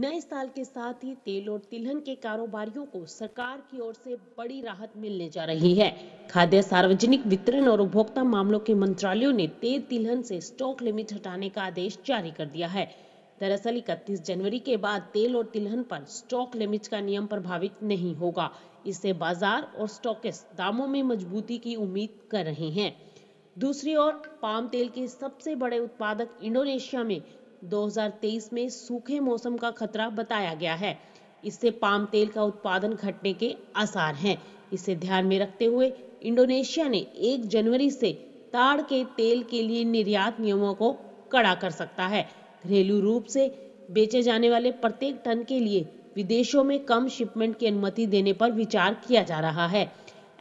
नए साल के साथ ही तेल और तिलहन के कारोबारियों को सरकार की ओर से बड़ी राहत मिलने जा रही है खाद्य सार्वजनिक वितरण और उपभोक्ता मामलों के मंत्रालयों ने तेल तिलहन से स्टॉक लिमिट हटाने का आदेश जारी कर दिया है दरअसल इकतीस जनवरी के बाद तेल और तिलहन पर स्टॉक लिमिट का नियम प्रभावित नहीं होगा इससे बाजार और स्टॉक दामों में मजबूती की उम्मीद कर रहे हैं दूसरी ओर पाम तेल के सबसे बड़े उत्पादक इंडोनेशिया में 2023 में सूखे मौसम का खतरा बताया गया है इससे पाम तेल का उत्पादन घटने के आसार हैं इसे ध्यान में रखते हुए इंडोनेशिया ने 1 जनवरी से ताड़ के तेल के लिए निर्यात नियमों को कड़ा कर सकता है घरेलू रूप से बेचे जाने वाले प्रत्येक टन के लिए विदेशों में कम शिपमेंट की अनुमति देने पर विचार किया जा रहा है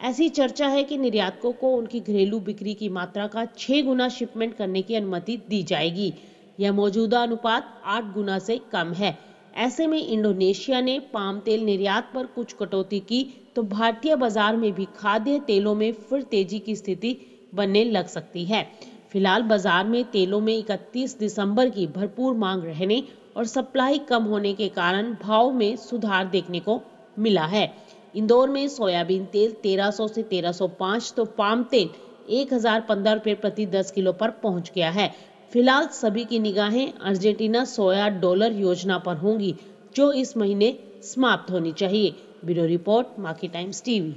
ऐसी चर्चा है कि निर्यातकों को उनकी घरेलू बिक्री की मात्रा का छह गुना शिपमेंट करने की अनुमति दी जाएगी यह मौजूदा अनुपात आठ गुना से कम है ऐसे में इंडोनेशिया ने पाम तेल निर्यात पर कुछ कटौती की तो भारतीय बाजार में भी खाद्य तेलों में फिर तेजी की स्थिति बनने लग सकती है फिलहाल बाजार में तेलों में 31 दिसंबर की भरपूर मांग रहने और सप्लाई कम होने के कारण भाव में सुधार देखने को मिला है इंदौर में सोयाबीन तेल 1300 से 1305 तो पाम तेल पंद्रह रुपये प्रति दस किलो पर पहुंच गया है फिलहाल सभी की निगाहें अर्जेंटीना सोया डॉलर योजना पर होंगी जो इस महीने समाप्त होनी चाहिए ब्यूरो रिपोर्ट माकी टाइम्स टीवी